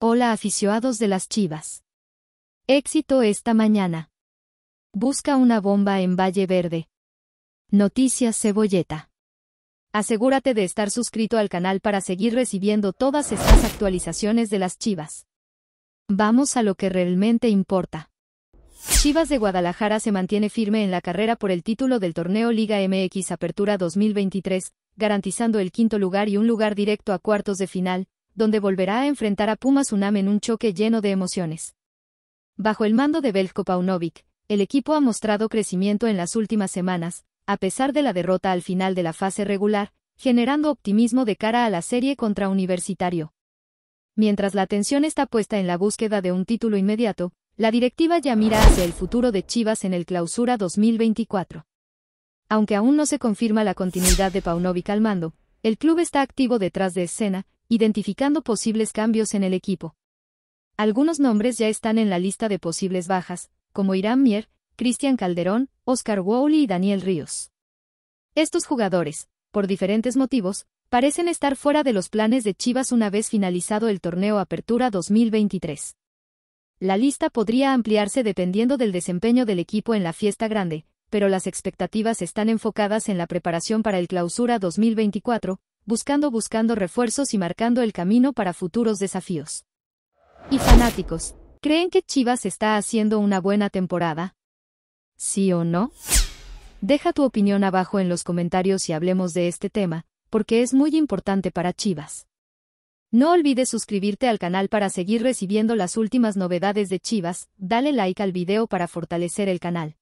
Hola aficionados de las Chivas. Éxito esta mañana. Busca una bomba en Valle Verde. Noticias Cebolleta. Asegúrate de estar suscrito al canal para seguir recibiendo todas estas actualizaciones de las Chivas. Vamos a lo que realmente importa. Chivas de Guadalajara se mantiene firme en la carrera por el título del torneo Liga MX Apertura 2023, garantizando el quinto lugar y un lugar directo a cuartos de final, donde volverá a enfrentar a Pumas Unam en un choque lleno de emociones. Bajo el mando de Belko Paunovic, el equipo ha mostrado crecimiento en las últimas semanas, a pesar de la derrota al final de la fase regular, generando optimismo de cara a la serie contra Universitario. Mientras la atención está puesta en la búsqueda de un título inmediato, la directiva ya mira hacia el futuro de Chivas en el clausura 2024. Aunque aún no se confirma la continuidad de Paunovic al mando, el club está activo detrás de escena, identificando posibles cambios en el equipo. Algunos nombres ya están en la lista de posibles bajas, como Irán Mier, Cristian Calderón, Oscar Wowley y Daniel Ríos. Estos jugadores, por diferentes motivos, parecen estar fuera de los planes de Chivas una vez finalizado el torneo Apertura 2023. La lista podría ampliarse dependiendo del desempeño del equipo en la fiesta grande, pero las expectativas están enfocadas en la preparación para el clausura 2024, buscando buscando refuerzos y marcando el camino para futuros desafíos. Y fanáticos, ¿creen que Chivas está haciendo una buena temporada? ¿Sí o no? Deja tu opinión abajo en los comentarios y hablemos de este tema, porque es muy importante para Chivas. No olvides suscribirte al canal para seguir recibiendo las últimas novedades de Chivas, dale like al video para fortalecer el canal.